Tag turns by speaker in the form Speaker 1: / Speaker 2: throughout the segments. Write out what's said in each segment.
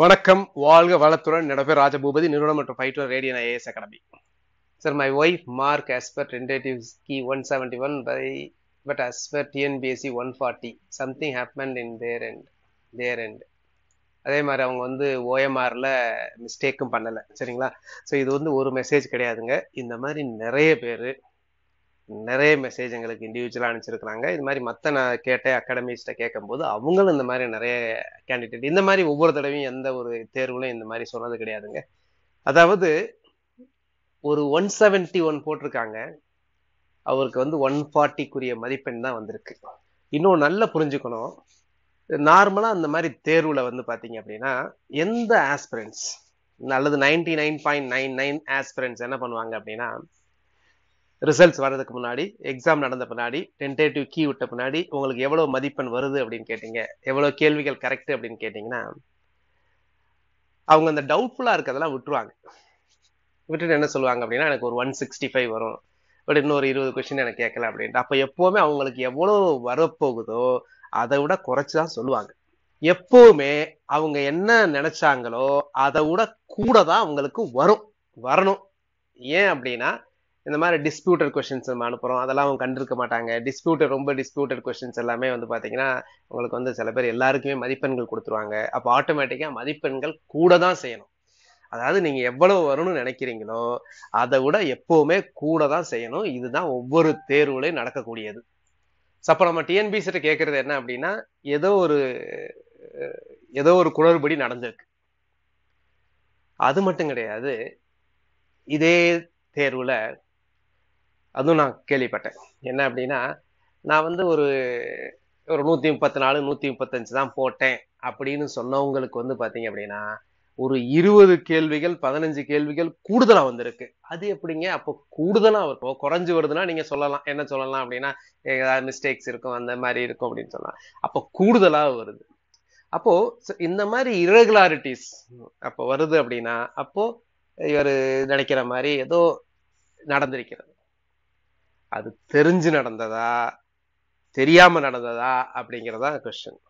Speaker 1: வணக்கம் வாழ்க வளத்துடன் என்னோட பேர் ராஜபூபதி நிறுவனம் மற்றும் ஃபைட்டர் ரேடியன் IAS academy sir my wife mark as per per key one seventy one by but as TNPSC one forty something happen in there and there and அதே மாதிரி அவங்க வந்து ஓஎம்ஆரில் மிஸ்டேக்கும் பண்ணலை சரிங்களா ஸோ இது வந்து ஒரு மெசேஜ் கிடையாதுங்க இந்த மாதிரி நிறைய பேர் நிறைய மெசேஜ் எங்களுக்கு இண்டிவிஜுவலாக அனுப்பிச்சிருக்கிறாங்க இது மாதிரி மற்ற நான் கேட்டேன் அகாடமிஸ்ட்டை கேட்கும்போது அவங்களும் இந்த மாதிரி நிறைய கேண்டிடேட் இந்த மாதிரி ஒவ்வொரு தடவையும் எந்த ஒரு தேர்வுலையும் இந்த மாதிரி சொன்னது கிடையாதுங்க அதாவது ஒரு ஒன் செவன்ட்டி ஒன் போட்டிருக்காங்க அவருக்கு வந்து ஒன் ஃபார்ட்டிக்குரிய மதிப்பெண் தான் வந்திருக்கு இன்னும் நல்லா புரிஞ்சுக்கணும் நார்மலாக அந்த மாதிரி தேர்வில் வந்து பார்த்தீங்க அப்படின்னா எந்த ஆஸ்பிரன்ஸ் அல்லது ninety nine point nine nine aspirants என்ன பண்ணுவாங்க அப்படின்னா ரிசல்ட்ஸ் வர்றதுக்கு முன்னாடி எக்ஸாம் நடந்த பின்னாடி டென்டேட்டிவ் கீ விட்ட பின்னாடி உங்களுக்கு எவ்வளோ மதிப்பெண் வருது அப்படின்னு கேட்டிங்க எவ்வளோ கேள்விகள் கரெக்ட் அப்படின்னு கேட்டிங்கன்னா அவங்க அந்த டவுட்ஃபுல்லாக இருக்கிறதெல்லாம் விட்டுருவாங்க விட்டுட்டு என்ன சொல்லுவாங்க அப்படின்னா எனக்கு ஒரு ஒன் சிக்ஸ்டி ஃபைவ் வரும் பட் இன்னொரு இருபது கொஸ்டின் எனக்கு கேட்கல அப்படின்ட்டு அப்போ எப்போவுமே அவங்களுக்கு எவ்வளோ வரப்போகுதோ அதை விட குறைச்சி தான் சொல்லுவாங்க எப்போவுமே அவங்க என்ன நினைச்சாங்களோ அதை விட கூட தான் அவங்களுக்கு வரும் வரணும் ஏன் அப்படின்னா இந்த மாதிரி டிஸ்பியூட்டர் கொஷின்ஸ் நம்ம அனுப்புகிறோம் அதெல்லாம் அவங்க கண்டிருக்க மாட்டாங்க டிஸ்பியூட்டர் ரொம்ப டிஸ்பியூட்டர் கொஷின்ஸ் எல்லாமே வந்து பார்த்தீங்கன்னா உங்களுக்கு வந்து சில பேர் எல்லாருக்குமே மதிப்பெண்கள் கொடுத்துருவாங்க அப்போ ஆட்டோமேட்டிக்காக மதிப்பெண்கள் கூட தான் செய்யணும் அதாவது நீங்கள் எவ்வளவு வரும்னு நினைக்கிறீங்களோ அதை விட எப்போவுமே கூட தான் செய்யணும் இதுதான் ஒவ்வொரு தேர்வுலையும் நடக்கக்கூடியது அப்போ நம்ம டிஎன்பிசிட்ட கேட்குறது என்ன அப்படின்னா ஏதோ ஒரு ஏதோ ஒரு குளறுபடி நடந்திருக்கு அது மட்டும் கிடையாது இதே தேர்வில் அதுவும் நான் கேள்விப்பட்டேன் என்ன அப்படின்னா நான் வந்து ஒரு ஒரு நூற்றி முப்பத்தி நாலு நூற்றி முப்பத்தஞ்சு தான் போட்டேன் அப்படின்னு சொன்னவங்களுக்கு வந்து பார்த்தீங்க அப்படின்னா ஒரு இருபது கேள்விகள் பதினஞ்சு கேள்விகள் கூடுதலாக வந்திருக்கு அது எப்படிங்க அப்போ கூடுதலாக இருக்கும் குறைஞ்சி வருதுன்னா நீங்கள் சொல்லலாம் என்ன சொல்லலாம் அப்படின்னா ஏதாவது மிஸ்டேக்ஸ் இருக்கும் அந்த மாதிரி இருக்கும் அப்படின்னு சொல்லலாம் அப்போ கூடுதலாக வருது அப்போ இந்த மாதிரி இரகுலாரிட்டிஸ் அப்போ வருது அப்படின்னா அப்போ இவர் நினைக்கிற மாதிரி ஏதோ நடந்திருக்கிறது அது தெரிஞ்சு நடந்ததா தெரியாம நடந்ததா அப்படிங்கிறதான் கொஸ்டின்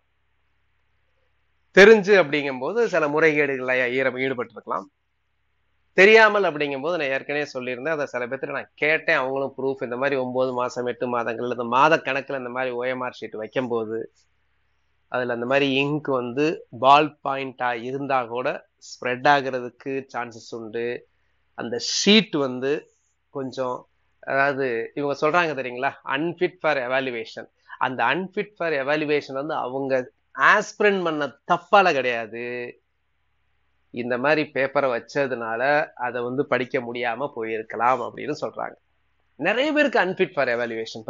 Speaker 1: தெரிஞ்சு அப்படிங்கும்போது சில முறைகேடுகளில் ஈரம் ஈடுபட்டிருக்கலாம் தெரியாமல் அப்படிங்கும்போது நான் ஏற்கனவே சொல்லியிருந்தேன் அதை சில பேர்த்து நான் கேட்டேன் அவங்களும் ப்ரூஃப் இந்த மாதிரி ஒம்பது மாதம் எட்டு மாதங்கள் இந்த மாத கணக்கில் இந்த மாதிரி ஓஎம்ஆர் ஷீட் வைக்கும்போது அதில் அந்த மாதிரி இங்க் வந்து பால் பாயிண்டாக இருந்தால் கூட ஸ்ப்ரெட் ஆகிறதுக்கு சான்சஸ் உண்டு அந்த ஷீட் வந்து கொஞ்சம் அதாவது இவங்க சொல்றாங்க தெரியுங்களா அன்ஃபிட் ஃபார் எவாலுவேஷன் அந்த அன்பிட் ஃபார் எவாலுவேஷன் வந்து அவங்க ஆஸ்பிரன் பண்ண தப்பால கிடையாது இந்த மாதிரி பேப்பரை வச்சதுனால அதை வந்து படிக்க முடியாம போயிருக்கலாம் அப்படின்னு சொல்றாங்க நிறைய பேருக்கு அன்பிட் ஃபார் எவாலுவேஷன்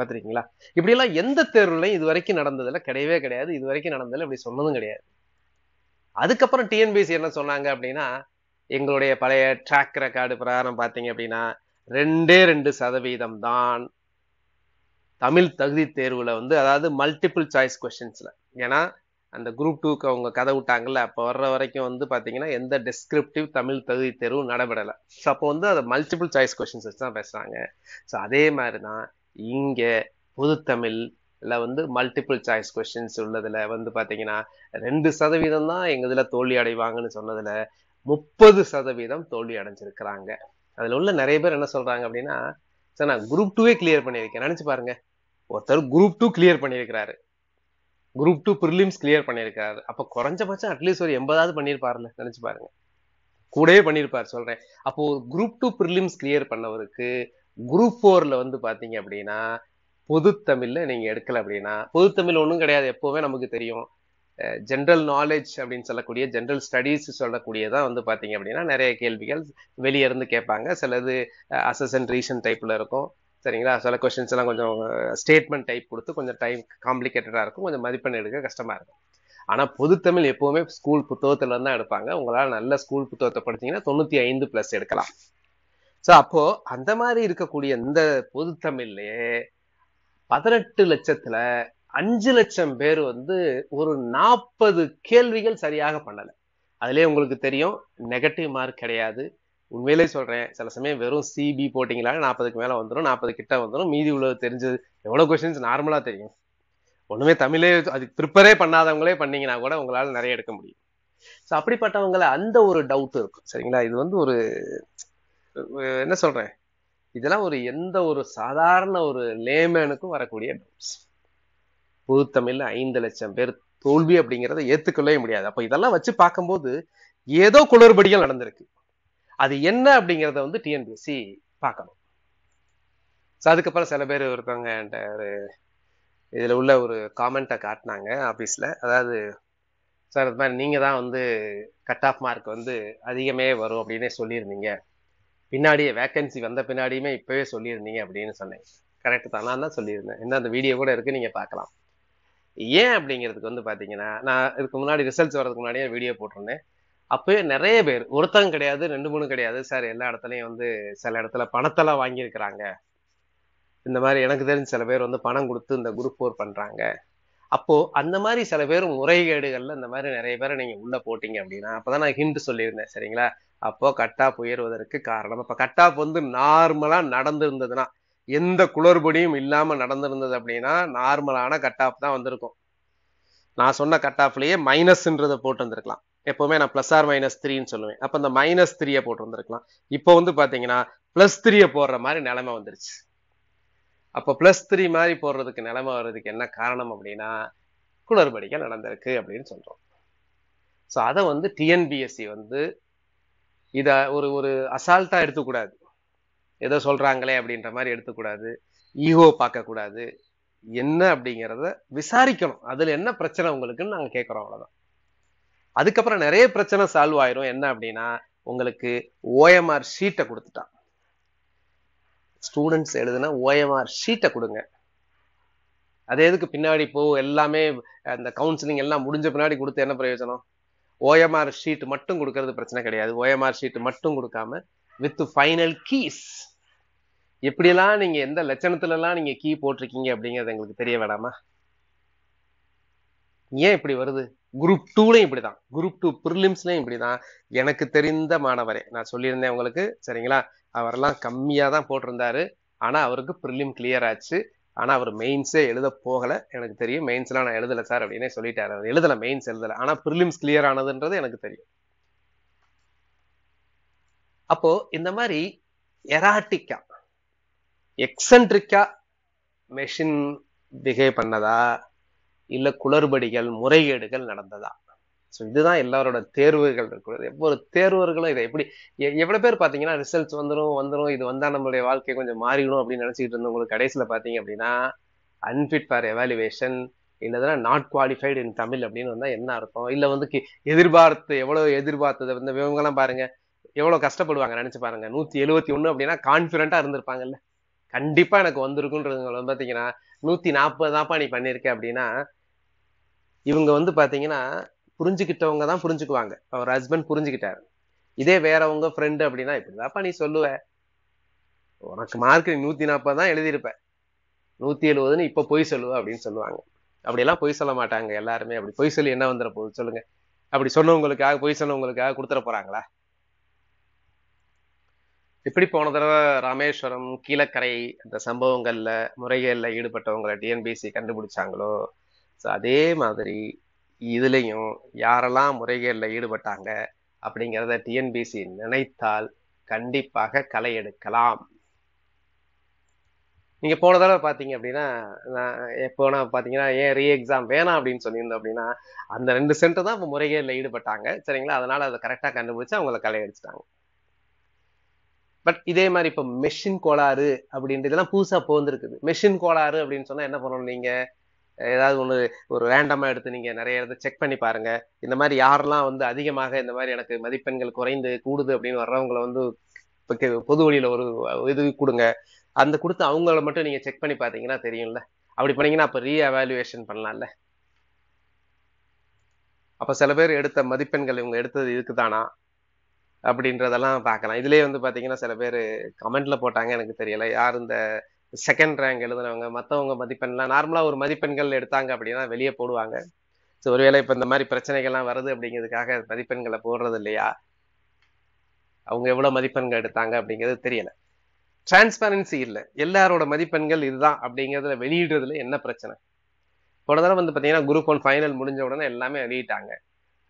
Speaker 1: இப்படி எல்லாம் எந்த தேர்வுலையும் இது வரைக்கும் நடந்ததுல கிடையவே கிடையாது இது வரைக்கும் நடந்ததுல இப்படி சொன்னதும் கிடையாது அதுக்கப்புறம் டிஎன்பிசி என்ன சொன்னாங்க அப்படின்னா எங்களுடைய பழைய ட்ராக் ரெக்கார்டு பிரகாரம் பார்த்தீங்க அப்படின்னா ரெண்டே ரெண்டு சதவீதம் தான் தமிழ் தகுதி தேர்வில் வந்து அதாவது மல்டிபிள் சாய்ஸ் கொஷின்ஸில் ஏன்னா அந்த குரூப் டூக்கு அவங்க கதை விட்டாங்கல்ல அப்போ வர்ற வரைக்கும் வந்து பார்த்தீங்கன்னா எந்த டிஸ்கிரிப்டிவ் தமிழ் தகுதி தேர்வும் நடைபெறலை ஸோ அப்போ வந்து அதை மல்டிபிள் சாய்ஸ் கொஷின்ஸ் வச்சு தான் பேசுகிறாங்க ஸோ அதே மாதிரி தான் இங்கே பொதுத்தமிழ் இல்லை வந்து மல்டிபிள் சாய்ஸ் கொஷின்ஸ் உள்ளதில் வந்து பார்த்தீங்கன்னா ரெண்டு சதவீதம் தான் எங்கள் இதில் தோல்வி அடைவாங்கன்னு சொன்னதில் முப்பது சதவீதம் தோல்வி அடைஞ்சிருக்கிறாங்க அதில் உள்ள நிறைய பேர் என்ன சொல்கிறாங்க அப்படின்னா சார் நான் குரூப் டூவே கிளியர் பண்ணியிருக்கேன் நினச்சி பாருங்க ஒருத்தர் குரூப் டூ கிளியர் பண்ணியிருக்கிறாரு குரூப் டூ ப்ரிலிம்ஸ் கிளியர் பண்ணியிருக்காரு அப்போ குறைஞ்சபட்சம் அட்லீஸ்ட் ஒரு எண்பதாவது பண்ணியிருப்பாருல்ல நினச்சி பாருங்க கூடவே பண்ணியிருப்பார் சொல்கிறேன் அப்போ குரூப் டூ ப்ரிலிம்ஸ் கிளியர் பண்ணவருக்கு குரூப் ஃபோரில் வந்து பார்த்தீங்க அப்படின்னா பொது தமிழ்ல நீங்கள் எடுக்கல அப்படின்னா பொது தமிழ் ஒன்றும் கிடையாது எப்போவுமே நமக்கு தெரியும் ஜென்ரல் நாலேஜ் அப்படின்னு சொல்லக்கூடிய ஜென்ரல் ஸ்டடீஸ் சொல்லக்கூடியதான் வந்து பார்த்தீங்க அப்படின்னா நிறைய கேள்விகள் வெளியே இருந்து கேட்பாங்க சிலது அசஸ் அண்ட் ரீசன் டைப்பில் இருக்கும் சரிங்களா சில கொஸ்டின்ஸ் எல்லாம் கொஞ்சம் ஸ்டேட்மெண்ட் டைப் கொடுத்து கொஞ்சம் டைம் காம்ப்ளிகேட்டடாக இருக்கும் கொஞ்சம் மதிப்பெண் எடுக்க கஷ்டமாக இருக்கும் ஆனால் பொதுத்தமிழ் எப்போவுமே ஸ்கூல் புத்தகத்துல தான் எடுப்பாங்க உங்களால் நல்ல ஸ்கூல் புத்தகத்தை படிச்சிங்கன்னா தொண்ணூற்றி ஐந்து ப்ளஸ் எடுக்கலாம் ஸோ அப்போது அந்த மாதிரி இருக்கக்கூடிய இந்த தமிழ்லேயே பதினெட்டு லட்சத்தில் அஞ்சு லட்சம் பேர் வந்து ஒரு நாற்பது கேள்விகள் சரியாக பண்ணலை அதுலேயே உங்களுக்கு தெரியும் நெகட்டிவ் மார்க் கிடையாது உண்மையிலே சொல்கிறேன் சில சமயம் வெறும் சிபி போட்டிங்களால நாற்பதுக்கு மேலே வந்துடும் நாற்பது கிட்ட வந்துடும் மீதி உள்ளது தெரிஞ்சது எவ்வளோ கொஸ்டின்ஸ் நார்மலாக தெரியும் ஒன்றுமே தமிழே அது ப்ரிப்பரே பண்ணாதவங்களே பண்ணிங்கன்னா கூட உங்களால் நிறைய எடுக்க முடியும் ஸோ அப்படிப்பட்டவங்களை அந்த ஒரு டவுட் இருக்கும் சரிங்களா இது வந்து ஒரு என்ன சொல்றேன் இதெல்லாம் ஒரு எந்த ஒரு சாதாரண ஒரு லேமேனுக்கும் வரக்கூடிய டவுட்ஸ் பொதுத்தமிழில் ஐந்து லட்சம் பேர் தோல்வி அப்படிங்கிறத ஏற்றுக்கொள்ளவே முடியாது அப்போ இதெல்லாம் வச்சு பார்க்கும்போது ஏதோ குளறுபடிகள் நடந்திருக்கு அது என்ன அப்படிங்கிறத வந்து டிஎன்பிஎஸ்சி பார்க்கணும் ஸோ அதுக்கப்புறம் சில பேர் ஒருத்தவங்க என்கிட்ட ஒரு இதில் உள்ள ஒரு காமெண்ட்டை காட்டினாங்க ஆஃபீஸில் அதாவது சார் அது மாதிரி நீங்கள் தான் வந்து கட் ஆஃப் மார்க் வந்து அதிகமே வரும் அப்படின்னே சொல்லியிருந்தீங்க பின்னாடியே வேக்கன்சி வந்த பின்னாடியுமே இப்போவே சொல்லியிருந்தீங்க அப்படின்னு சொன்னேன் கரெக்டு தான் நான் தான் சொல்லியிருந்தேன் என்ன அந்த வீடியோ கூட இருக்குது நீங்கள் பார்க்கலாம் ஏன் அப்படிங்கிறதுக்கு வந்து பார்த்தீங்கன்னா நான் இதுக்கு முன்னாடி ரிசல்ட்ஸ் வரதுக்கு முன்னாடியே வீடியோ போட்டிருந்தேன் அப்போயே நிறைய பேர் ஒருத்தங்க கிடையாது ரெண்டு மூணு கிடையாது சார் எல்லா இடத்துலையும் வந்து சில இடத்துல பணத்தெல்லாம் வாங்கியிருக்கிறாங்க இந்த மாதிரி எனக்கு தெரிஞ்ச சில பேர் வந்து பணம் கொடுத்து இந்த குரூப் ஃபோர் பண்ணுறாங்க அப்போது அந்த மாதிரி சில பேர் முறைகேடுகளில் இந்த மாதிரி நிறைய பேரை நீங்கள் உள்ளே போட்டிங்க அப்படின்னா அப்போ தான் நான் ஹிண்ட் சொல்லியிருந்தேன் சரிங்களா அப்போது கட் ஆஃப் உயர்வதற்கு காரணம் அப்போ கட் ஆஃப் வந்து நார்மலாக நடந்திருந்ததுன்னா எந்த குளறுபடியும் இல்லாமல் நடந்திருந்தது அப்படின்னா நார்மலான கட் ஆஃப் தான் வந்திருக்கும் நான் சொன்ன கட் ஆஃப்லயே மைனஸ்ன்றதை போட்டு வந்திருக்கலாம் எப்போவுமே நான் ப்ளஸ் ஆர் மைனஸ் த்ரீன்னு சொல்லுவேன் அப்போ இந்த மைனஸ் த்ரீயை போட்டு வந்திருக்கலாம் இப்போ வந்து பார்த்தீங்கன்னா ப்ளஸ் த்ரீயை போடுற மாதிரி நிலைமை வந்துருச்சு அப்போ ப்ளஸ் த்ரீ மாதிரி போடுறதுக்கு நிலைமை வர்றதுக்கு என்ன காரணம் அப்படின்னா குளறுபடிகள் நடந்திருக்கு அப்படின்னு சொல்கிறோம் ஸோ அதை வந்து டிஎன்பிஎஸ்சி வந்து இதை ஒரு ஒரு அசால்ட்டாக எடுத்துக்கூடாது ஏதோ சொல்கிறாங்களே அப்படின்ற மாதிரி எடுத்துக்கூடாது ஈகோ பார்க்கக்கூடாது என்ன அப்படிங்கிறத விசாரிக்கணும் அதில் என்ன பிரச்சனை உங்களுக்குன்னு நாங்கள் கேட்குறோம் அவ்வளோதான் அதுக்கப்புறம் நிறைய பிரச்சனை சால்வ் ஆயிரும் என்ன அப்படின்னா உங்களுக்கு ஓஎம்ஆர் ஷீட்டை கொடுத்துட்டான் ஸ்டூடெண்ட்ஸ் எழுதுனா ஓஎம்ஆர் ஷீட்டை கொடுங்க அது எதுக்கு பின்னாடி போ எல்லாமே அந்த கவுன்சிலிங் எல்லாம் முடிஞ்ச பின்னாடி கொடுத்து என்ன பிரயோஜனம் ஓஎம்ஆர் ஷீட் மட்டும் கொடுக்கறது பிரச்சனை கிடையாது ஓஎம்ஆர் ஷீட் மட்டும் கொடுக்காம வித் ஃபைனல் கீஸ் எப்படியெல்லாம் நீங்க எந்த லட்சணத்துல எல்லாம் நீங்க கீ போட்டிருக்கீங்க அப்படிங்கிறது எங்களுக்கு தெரிய வேணாமா ஏன் இப்படி வருது குரூப் டூலையும் இப்படிதான் குரூப் டூ ப்ரிலிம்ஸ்லையும் இப்படிதான் எனக்கு தெரிந்த மாணவரே நான் சொல்லியிருந்தேன் உங்களுக்கு சரிங்களா அவரெல்லாம் கம்மியாக தான் போட்டிருந்தாரு ஆனால் அவருக்கு ப்ரிலிம் கிளியர் ஆச்சு ஆனால் அவர் மெயின்ஸே எழுத போகலை எனக்கு தெரியும் மெயின்ஸ்லாம் நான் எழுதலை சார் அப்படின்னே சொல்லிட்டாரு அவர் எழுதலை மெயின்ஸ் எழுதல ஆனா ப்ரிலிம்ஸ் கிளியர் ஆனதுன்றது எனக்கு தெரியும் அப்போ இந்த மாதிரி எராட்டிக்கா எக்ஸன்ட்ரிக்கா மெஷின் பிஹேவ் பண்ணதா இல்லை குளறுபடிகள் முறைகேடுகள் நடந்ததா ஸோ இதுதான் எல்லாரோட தேர்வுகள் இருக்கிறது ஒவ்வொரு தேர்வர்களும் இதை எப்படி எவ்வளோ பேர் பார்த்தீங்கன்னா ரிசல்ட்ஸ் வந்துடும் வந்துடும் இது வந்தால் நம்மளுடைய வாழ்க்கை கொஞ்சம் மாறிடும் அப்படின்னு இருந்த இருந்தவங்களுக்கு கடைசியில் பார்த்தீங்க அப்படின்னா அன்ஃபிட் ஃபார் எவாலுவேஷன் இல்லைன்னா நாட் குவாலிஃபைடு இன் தமிழ் அப்படின்னு வந்தால் என்ன அர்த்தம் இல்லை வந்து எதிர்பார்த்து எவ்வளோ எதிர்பார்த்தது வந்து எல்லாம் பாருங்க எவ்வளோ கஷ்டப்படுவாங்க நினச்சி பாருங்க நூற்றி எழுபத்தி ஒண்ணு அப்படின்னா கான்பிடண்டா இருந்திருப்பாங்கல்ல கண்டிப்பா எனக்கு வந்திருக்குன்றது பாத்தீங்கன்னா நூத்தி நாற்பது தான்ப்பா நீ பண்ணிருக்க அப்படின்னா இவங்க வந்து பாத்தீங்கன்னா புரிஞ்சுக்கிட்டவங்க தான் புரிஞ்சுக்குவாங்க அவர் ஹஸ்பண்ட் புரிஞ்சுக்கிட்டாரு இதே வேறவங்க ஃப்ரெண்டு அப்படின்னா இப்படிதாப்பா நீ சொல்லுவ உனக்கு மார்க் நீ நூத்தி நாற்பது தான் எழுதியிருப்ப நூத்தி எழுபதுன்னு இப்ப பொய் சொல்லுவ அப்படின்னு சொல்லுவாங்க அப்படியெல்லாம் பொய் சொல்ல மாட்டாங்க எல்லாருமே அப்படி பொய் சொல்லி என்ன வந்துட போகுது சொல்லுங்க அப்படி சொன்னவங்களுக்காக பொய் சொன்னவங்களுக்காக கொடுத்துட போறாங்களா இப்படி போன தடவை ராமேஸ்வரம் கீழக்கரை அந்த சம்பவங்கள்ல முறைகேட்ல ஈடுபட்டவங்களை டிஎன்பிசி கண்டுபிடிச்சாங்களோ ஸோ அதே மாதிரி இதுலேயும் யாரெல்லாம் முறைகேட்ல ஈடுபட்டாங்க அப்படிங்கிறத டிஎன்பிசி நினைத்தால் கண்டிப்பாக களை எடுக்கலாம் நீங்கள் போன தடவை பார்த்தீங்க அப்படின்னா நான் எப்போனா பார்த்தீங்கன்னா ஏன் ரீ எக்ஸாம் வேணாம் அப்படின்னு சொல்லியிருந்தோம் அப்படின்னா அந்த ரெண்டு சென்டர் தான் இப்போ முறைகேடில் ஈடுபட்டாங்க சரிங்களா அதனால அதை கரெக்டாக கண்டுபிடிச்சு அவங்கள களை அடிச்சிட்டாங்க பட் இதே மாதிரி இப்போ மெஷின் கோளாறு அப்படின்ட்டு இதெல்லாம் புதுசாக போந்துருக்குது மெஷின் கோளாறு அப்படின்னு சொன்னால் என்ன பண்ணணும் நீங்கள் ஏதாவது ஒன்று ஒரு ரேண்டமாக எடுத்து நீங்கள் நிறைய இடத்த செக் பண்ணி பாருங்கள் இந்த மாதிரி யாரெல்லாம் வந்து அதிகமாக இந்த மாதிரி எனக்கு மதிப்பெண்கள் குறைந்து கூடுது அப்படின்னு வர்றவங்களை வந்து இப்போ பொது வழியில் ஒரு இது கொடுங்க அந்த கொடுத்து அவங்கள மட்டும் நீங்கள் செக் பண்ணி பார்த்தீங்கன்னா தெரியும்ல அப்படி பண்ணீங்கன்னா அப்போ ரீ பண்ணலாம்ல அப்போ சில பேர் எடுத்த மதிப்பெண்கள் இவங்க எடுத்தது இதுக்கு தானா அப்படின்றதெல்லாம் பார்க்கலாம் இதுலேயே வந்து பார்த்தீங்கன்னா சில பேர் கமெண்ட்ல போட்டாங்க எனக்கு தெரியல யார் இந்த செகண்ட் ரேங்க் எழுதுனவங்க மற்றவங்க மதிப்பெண்லாம் நார்மலாக ஒரு மதிப்பெண்கள் எடுத்தாங்க அப்படின்னா வெளியே போடுவாங்க ஸோ ஒருவேளை இப்போ இந்த மாதிரி பிரச்சனைகள்லாம் வருது அப்படிங்கிறதுக்காக மதிப்பெண்களை போடுறது இல்லையா அவங்க எவ்வளோ மதிப்பெண்கள் எடுத்தாங்க அப்படிங்கிறது தெரியல டிரான்ஸ்பரன்சி இல்லை எல்லாரோட மதிப்பெண்கள் இதுதான் அப்படிங்கிறதுல வெளியிடுறதுல என்ன பிரச்சனை போன தடவை வந்து பார்த்தீங்கன்னா குரூப் ஒன் ஃபைனல் முடிஞ்ச உடனே எல்லாமே வெளியிட்டாங்க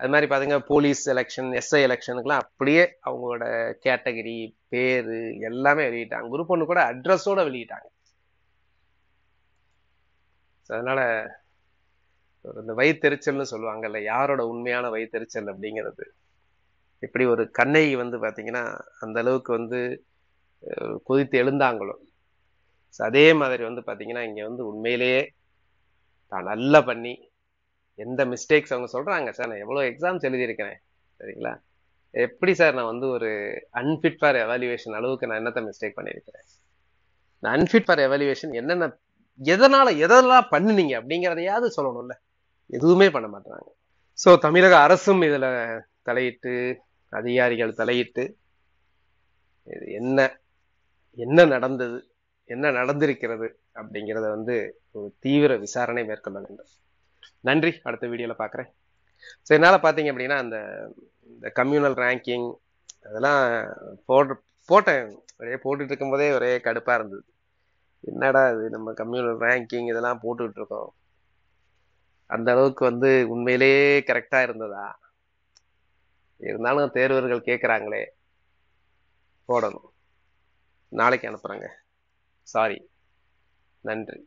Speaker 1: அது மாதிரி பார்த்தீங்க போலீஸ் எலெக்ஷன் எஸ்ஐ எலெக்ஷனுக்குலாம் அப்படியே அவங்களோட கேட்டகரி பேர் எல்லாமே வெளியிட்டாங்க குரூப் ஒன்று கூட அட்ரஸோட வெளியிட்டாங்க அதனால இந்த வயிற்றுச்சல்னு சொல்லுவாங்கல்ல யாரோட உண்மையான வயிற்றுச்சல் அப்படிங்கிறது இப்படி ஒரு கண்ணை வந்து பார்த்தீங்கன்னா அந்த அளவுக்கு வந்து கொதித்து எழுந்தாங்களோ அதே மாதிரி வந்து பார்த்தீங்கன்னா இங்கே வந்து உண்மையிலேயே தான் நல்லா பண்ணி எந்த மிஸ்டேக்ஸ் அவங்க சொல்கிறாங்க சார் நான் எவ்வளோ எக்ஸாம்ஸ் எழுதியிருக்கிறேன் சரிங்களா எப்படி சார் நான் வந்து ஒரு அன்ஃபிட் ஃபார் எவாலுவேஷன் அளவுக்கு நான் என்னத்த மிஸ்டேக் பண்ணியிருக்கிறேன் நான் அன்ஃபிட் ஃபார் எவாலுவேஷன் என்னென்ன எதனால் எதெல்லாம் பண்ணுனீங்க அப்படிங்கிறதையாவது சொல்லணும்ல எதுவுமே பண்ண மாட்டாங்க ஸோ தமிழக அரசும் இதில் தலையிட்டு அதிகாரிகள் தலையிட்டு இது என்ன என்ன நடந்தது என்ன நடந்திருக்கிறது அப்படிங்கிறத வந்து ஒரு தீவிர விசாரணை மேற்கொள்ள வேண்டும் நன்றி அடுத்த வீடியோவில் பார்க்குறேன் ஸோ என்னால் பார்த்தீங்க அப்படின்னா அந்த இந்த கம்யூனல் ரேங்கிங் அதெல்லாம் போடு போட்டேன் அப்படியே போட்டுட்டு இருக்கும்போதே ஒரே கடுப்பாக இருந்தது என்னடா இது நம்ம கம்யூனல் ரேங்கிங் இதெல்லாம் போட்டுக்கிட்டு இருக்கோம் அந்த அளவுக்கு வந்து உண்மையிலேயே கரெக்டாக இருந்ததா இருந்தாலும் தேர்வர்கள் கேட்குறாங்களே போடணும் நாளைக்கு அனுப்புகிறேங்க சாரி நன்றி